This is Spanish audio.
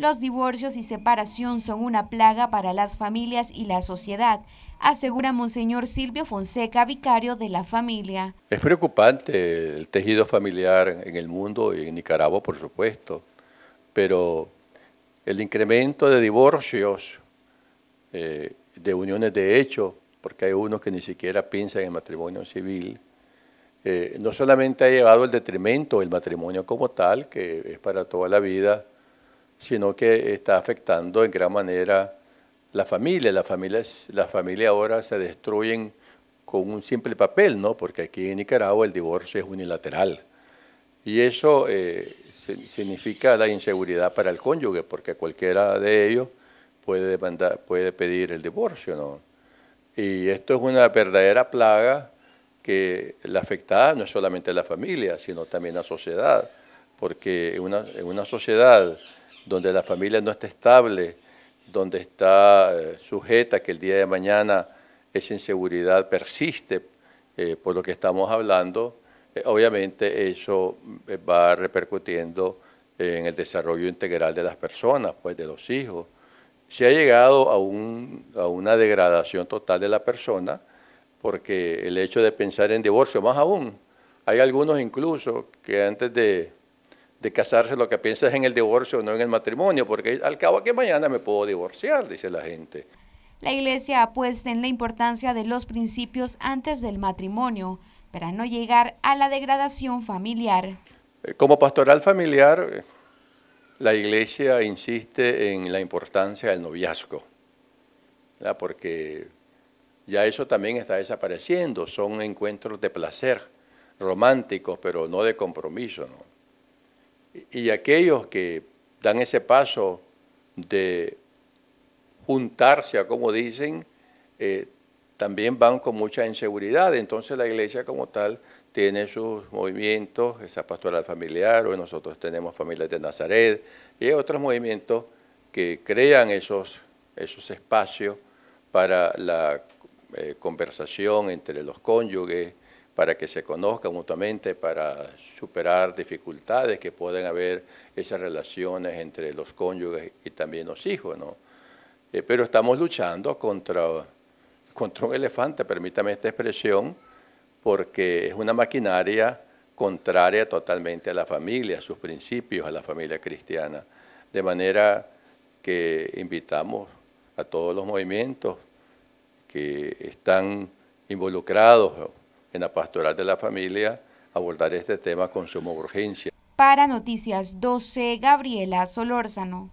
Los divorcios y separación son una plaga para las familias y la sociedad, asegura Monseñor Silvio Fonseca, vicario de la familia. Es preocupante el tejido familiar en el mundo y en Nicaragua, por supuesto, pero el incremento de divorcios, eh, de uniones de hecho, porque hay unos que ni siquiera piensan en matrimonio civil, eh, no solamente ha llevado al detrimento del matrimonio como tal, que es para toda la vida, sino que está afectando en gran manera la familia. Las familias, ahora se destruyen con un simple papel, ¿no? Porque aquí en Nicaragua el divorcio es unilateral. Y eso eh, significa la inseguridad para el cónyuge, porque cualquiera de ellos puede, pedir el divorcio, Y esto es una verdadera plaga que la afecta no solamente a la familia, sino también a la sociedad porque en una, sociedad donde la familia no está estable, donde está eh, sujeta que el día de mañana esa inseguridad persiste eh, por lo que estamos hablando, eh, obviamente eso va repercutiendo en el desarrollo integral de las personas, pues de los hijos. Se ha llegado a una degradación total de la persona porque el hecho de pensar en divorcio, más aún, hay algunos incluso que antes de, de casarse lo que piensas en el divorcio, no en el matrimonio, porque al cabo que mañana me puedo divorciar, dice la gente. La iglesia apuesta en la importancia de los principios antes del matrimonio para no llegar a la degradación familiar. Eh, como pastoral familiar, eh, la iglesia insiste en la importancia del noviazgo, porque ya eso también está desapareciendo, son encuentros de placer románticos, pero no de compromiso. ¿no? Y aquellos que dan ese paso de juntarse, a como dicen, eh, también van con mucha inseguridad. Entonces la iglesia como tal tiene sus movimientos, esa pastoral familiar, o nosotros tenemos familias de Nazaret, y otros movimientos que crean esos, espacios para la eh, conversación entre los cónyuges, para que se conozcan mutuamente, para superar dificultades que pueden haber esas relaciones entre los cónyuges y también los hijos, ¿no? Eh, pero estamos luchando contra, contra un elefante, permítame esta expresión, porque es una maquinaria contraria totalmente a la familia, a sus principios, a la familia cristiana. De manera que invitamos a todos los movimientos que están involucrados en la pastoral de la familia abordar este tema con suma urgencia. Para Noticias 12, Gabriela Solórzano.